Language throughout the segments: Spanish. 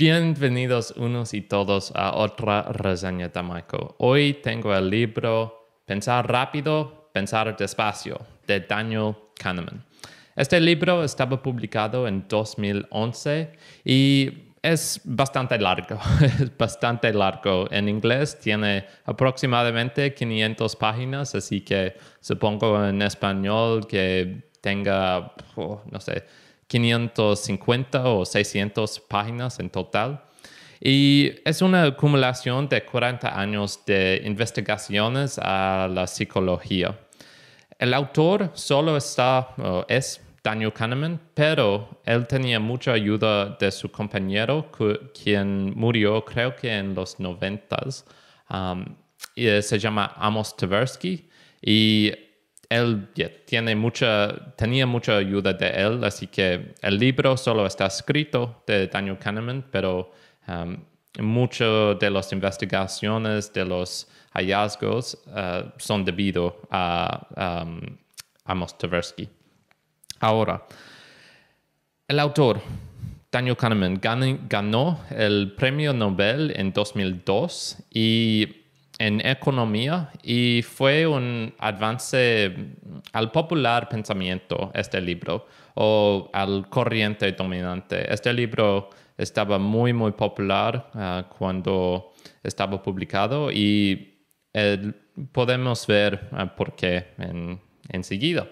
Bienvenidos unos y todos a otra reseña Michael. Hoy tengo el libro Pensar rápido, pensar despacio de Daniel Kahneman. Este libro estaba publicado en 2011 y es bastante largo, es bastante largo. En inglés tiene aproximadamente 500 páginas, así que supongo en español que tenga, oh, no sé, 550 o 600 páginas en total. Y es una acumulación de 40 años de investigaciones a la psicología. El autor solo está, eh, es Daniel Kahneman, pero él tenía mucha ayuda de su compañero, quien murió creo que en los 90. Um, y eh, se llama Amos Tversky y él tiene mucha, tenía mucha ayuda de él, así que el libro solo está escrito de Daniel Kahneman, pero um, muchas de las investigaciones, de los hallazgos uh, son debido a um, Amos Tversky. Ahora, el autor, Daniel Kahneman, ganó el premio Nobel en 2002 y en economía y fue un avance al popular pensamiento este libro o al corriente dominante. Este libro estaba muy muy popular ah, cuando estaba publicado y podemos ver ah, por qué enseguida.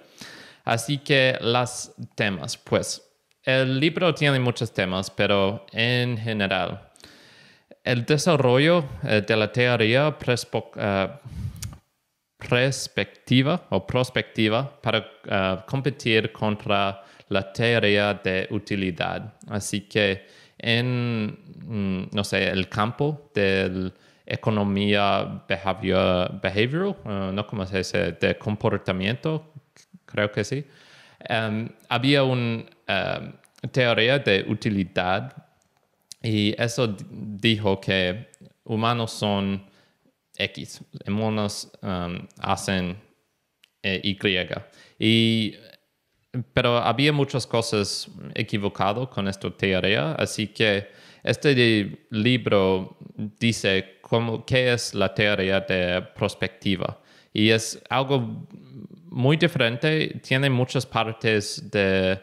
Así que los temas, pues el libro tiene muchos temas, pero en general el desarrollo eh, de la teoría prespectiva eh, perspectiva o prospectiva para eh, competir contra la teoría de utilidad. Así que en, mm, no sé, el campo de la economía behavior, behavioral, no como se dice, de comportamiento, creo que sí, em, había una em, teoría de utilidad y eso dijo que humanos son X, monos um, hacen eh, Y. Y pero había muchas cosas equivocadas con esta teoría, así que este libro dice cómo, qué es la teoría de perspectiva. Y es algo muy diferente, tiene muchas partes de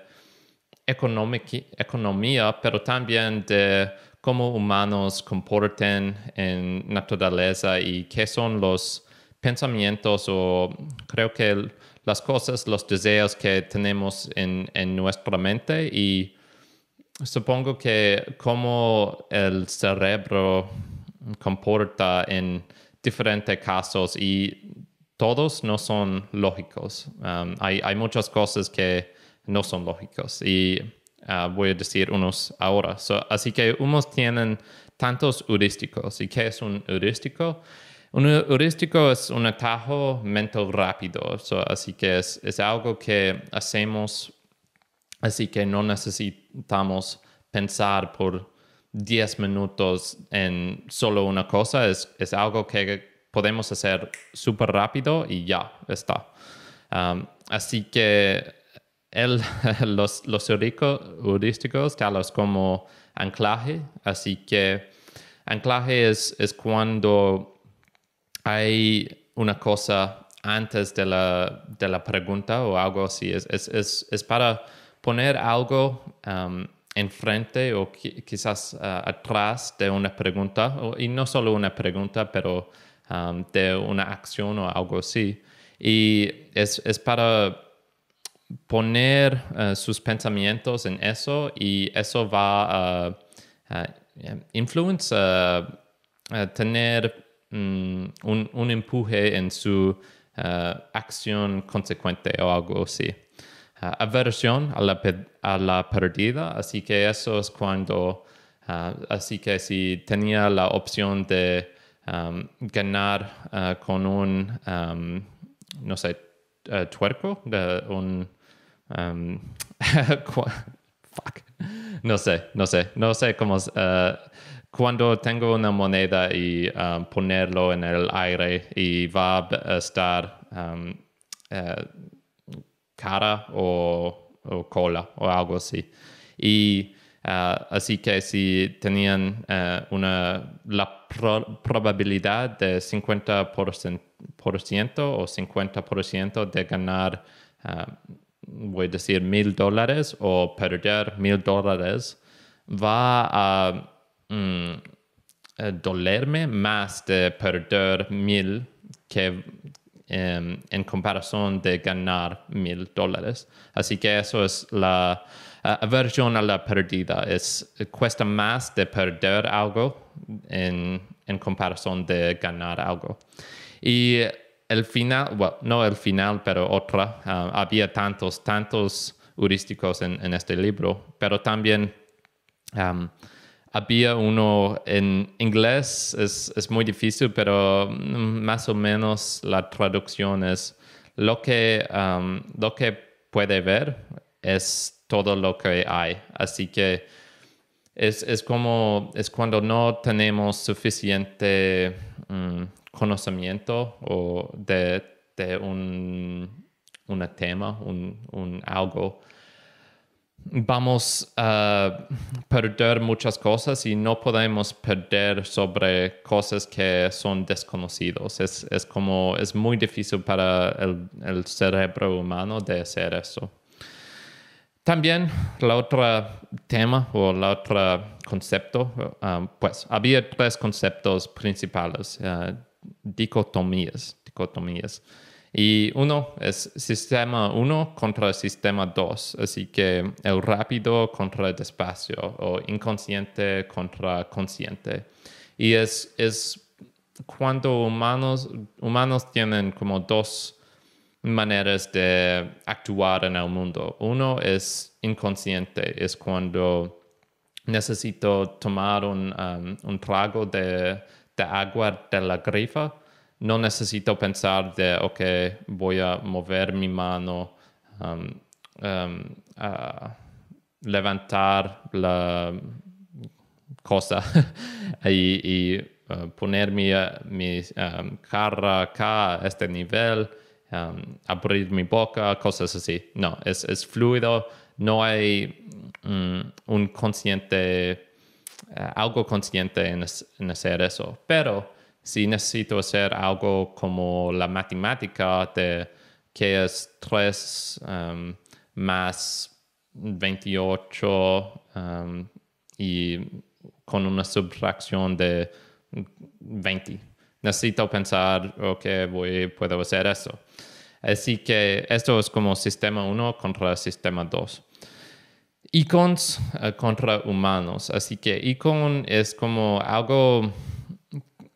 economía, pero también de cómo humanos comportan en naturaleza y qué son los pensamientos o creo que las cosas, los deseos que tenemos en, en nuestra mente y supongo que cómo el cerebro comporta en diferentes casos y todos no son lógicos. Um, hay, muchas cosas que no son lógicos. Y ah, voy a decir unos ahora. así que unos tienen tantos heurísticos. ¿Y qué es un heurístico? Un heurístico es un atajo mental rápido, así que es, algo que hacemos, así que no necesitamos pensar por 10 minutos en solo una cosa, es, algo que podemos hacer súper rápido y ya está. así que el, los, los heurísticos, tales como anclaje, así que anclaje es, es cuando hay una cosa antes de la, de la pregunta o algo así, es, es, para poner algo um, enfrente o quizás uh, atrás de una pregunta, y no solo una pregunta, pero um, de una acción o algo así. Y es para poner eh, sus pensamientos en eso y eso va a, influenciar, eh, tener mm, un, empuje en su eh, acción consecuente o algo así. aversión a la, a la pérdida, así que eso es cuando, así que si tenía la opción de em, ganar con un, em, no sé, tuerco, de un Em, no sé, no sé, no sé cómo... Eh, cuando tengo una moneda y em, ponerlo en el aire y va a estar em, eh, cara o, cola o algo así. Y eh, así que si tenían una, la probabilidad de 50% o 50% de ganar voy a decir mil dólares o perder mil dólares, va a mm, dolerme más de perder mil que em, en comparación de ganar mil dólares. Así que eso es la aversión a la perdida. Es, cuesta más de perder algo en, en comparación de ganar algo. Y el final, bueno, no el final, pero otra, ah, había tantos, tantos heurísticos en, este libro, pero también había uno en inglés, es, es, muy difícil, pero mm, más o menos la traducción es lo que, lo que puede ver es todo lo que hay. Así que es, es como, es cuando no tenemos suficiente mm, conocimiento o de, un, tema, un, algo, vamos a perder muchas cosas y no podemos perder sobre cosas que son desconocidos. Es, como, es muy difícil para el, cerebro humano de hacer eso. También la otra tema o la otra concepto, ah, pues había tres conceptos principales. Ah, dicotomías, dicotomías. Y uno es sistema uno contra el sistema 2, así que el rápido contra el despacio o inconsciente contra consciente. Y es, es cuando humanos, humanos tienen como dos maneras de actuar en el mundo. Uno es inconsciente, es cuando necesito tomar un, um, un trago de de agua de la grifa, no necesito pensar de, ok, voy a mover mi mano, um, um, levantar la cosa y, uh, poner mi, uh, mi um, cara acá a este nivel, abrir mi boca, cosas así. No, es, es fluido, no hay mm, un consciente eh, algo consciente en, hacer eso. Pero si necesito hacer algo como la matemática de que es 3 em, más 28 em, y con una subtracción de 20. Necesito pensar, ok, voy, puedo hacer eso. Así que esto es como sistema 1 contra sistema 2 icons eh, contra humanos. Así que icon es como algo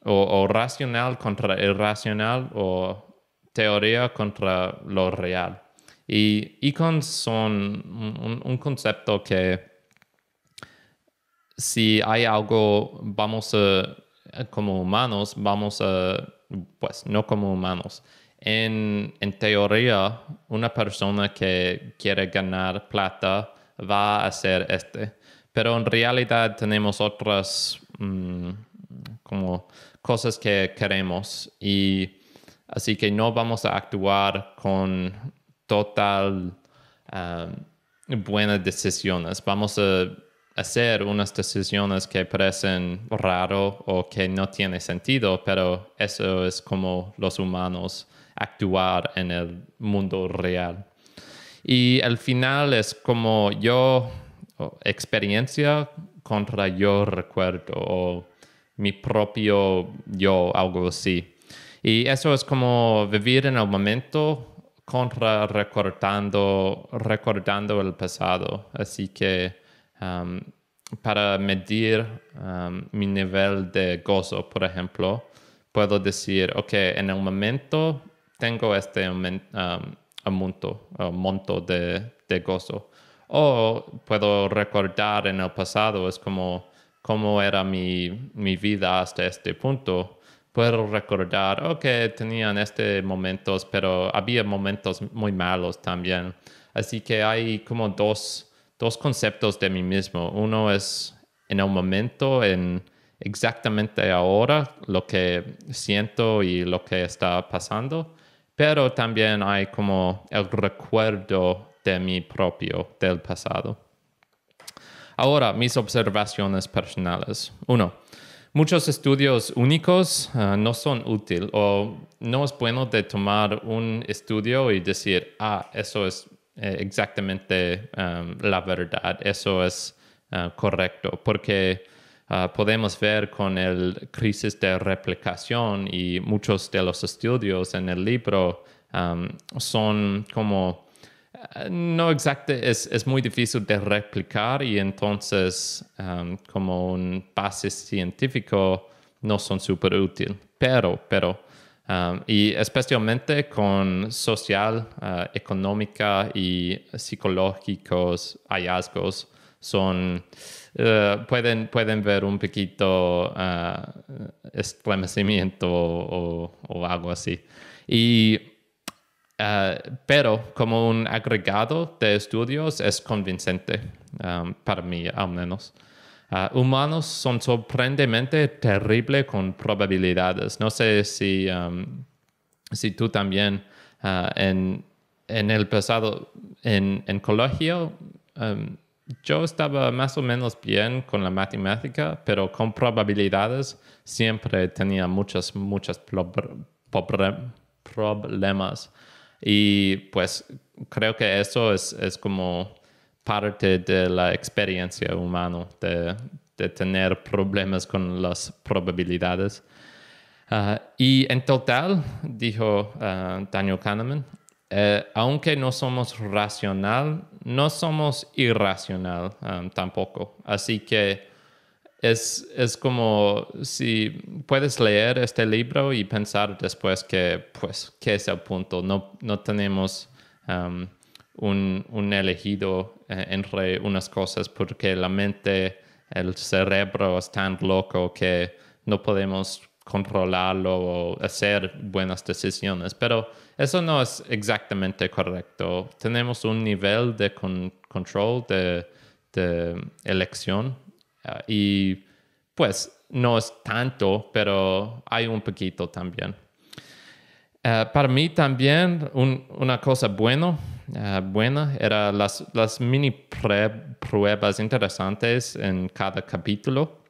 o, racional contra irracional o teoría contra lo real. Y icons son un, concepto que si hay algo, vamos a, como humanos, vamos a, pues no como humanos, en, teoría, una persona que quiere ganar plata va a ser este. Pero en realidad tenemos otras mm, como cosas que queremos y así que no vamos a actuar con total buenas decisiones. Vamos a hacer unas decisiones que parecen raro o que no tiene sentido, pero eso es como los humanos actuar en el mundo real. Y al final es como yo, experiencia contra yo recuerdo, o mi propio yo, algo así. Y eso es como vivir en el momento contra recordando, recordando el pasado. Así que um, para medir um, mi nivel de gozo, por ejemplo, puedo decir, ok, en el momento tengo este um, un eh, monto, de, gozo. O puedo recordar en el pasado, es como cómo era mi, mi vida hasta este punto. Puedo recordar, ok, tenían este momentos, pero había momentos muy malos también. Así que hay como dos, dos conceptos de mí mismo. Uno es en el momento, en exactamente ahora, lo que siento y lo que está pasando pero también hay como el recuerdo de mi propio, del pasado. Ahora, mis observaciones personales. Uno, muchos estudios únicos eh, no son útiles o no es bueno de tomar un estudio y decir, ah, eso es eh, exactamente em, la verdad, eso es eh, correcto, porque Ah, podemos ver con el crisis de replicación y muchos de los estudios en el libro son como ah, no exacto, es, muy difícil de replicar y entonces como un base científico no son súper útil. Pero, pero, y especialmente con social, ah, económica y psicológicos hallazgos, son, eh, pueden, pueden ver un poquito eh, estremecimiento o, algo así. Y, eh, pero como un agregado de estudios es convincente, um, para mí al menos. Uh, humanos son sorprendentemente terribles con probabilidades. No sé si, um, si tú también uh, en, en, el pasado, en, en colegio, um, yo estaba más o menos bien con la matemática, pero con probabilidades siempre tenía muchas muchos problemas. Y pues creo que eso es, como parte de la experiencia humana, de, tener problemas con las probabilidades. Ah, y en total, dijo ah, Daniel Kahneman, eh, aunque no somos racional, no somos irracional um, tampoco. Así que es, como si puedes leer este libro y pensar después que, pues, ¿qué es el punto? No, no tenemos um, un, elegido eh, entre unas cosas porque la mente, el cerebro es tan loco que no podemos controlarlo o hacer buenas decisiones, pero eso no es exactamente correcto. Tenemos un nivel de control, de, elección ah, y pues no es tanto, pero hay un poquito también. Ah, para mí también una cosa bueno, ah, buena era las mini pruebas interesantes en cada capítulo.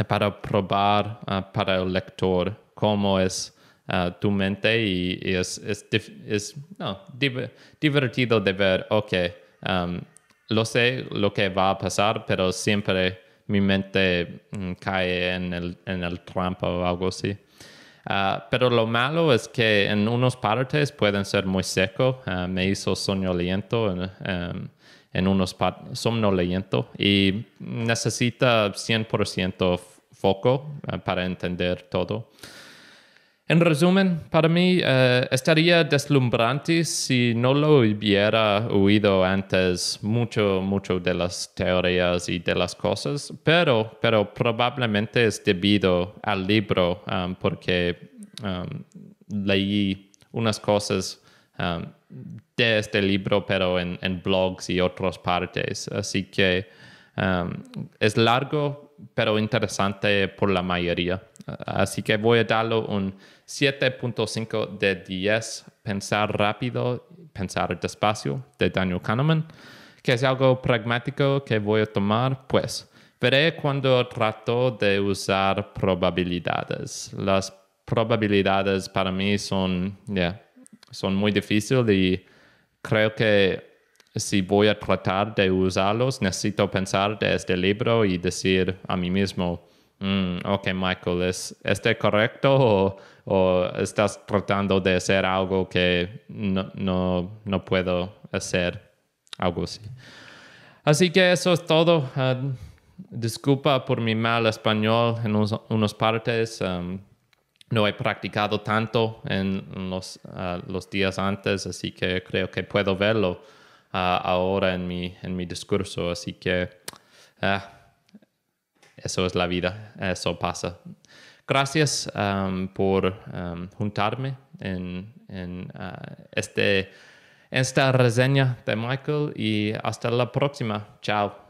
Eh, para probar eh, para el lector cómo es eh, tu mente y, es, divertido de ver, ok, em, lo sé lo que va a pasar, pero siempre mi mente mm, cae en el, en trampa o algo así. pero lo malo es que en unos partes pueden ser muy seco, me hizo soñoliento en unos somnoliento y necesita 100% foco eh, para entender todo. En resumen, para mí eh, estaría deslumbrante si no lo hubiera oído antes mucho, mucho de las teorías y de las cosas, pero, pero probablemente es debido al libro um, porque um, leí unas cosas um, de este libro, pero en, blogs y otras partes. Así que um, es largo, pero interesante por la mayoría. Así que voy a darlo un 7.5 de 10, pensar rápido, pensar despacio, de Daniel Kahneman, que es algo pragmático que voy a tomar, pues. Veré cuando trato de usar probabilidades. Las probabilidades para mí son, son muy difíciles y creo que si voy a tratar de usarlos, necesito pensar de este libro y decir a mí mismo, okay, mm, ok Michael, ¿es este correcto o, estás tratando de hacer algo que no, puedo hacer? Algo así. Así que eso es todo. Ah, disculpa por mi mal español en unas partes no he practicado tanto en los, ah, los días antes, así que creo que puedo verlo ah, ahora en mi, en mi discurso. Así que ah, eso es la vida, eso pasa. Gracias por juntarme en, en este, esta reseña de Michael y hasta la próxima. Chao.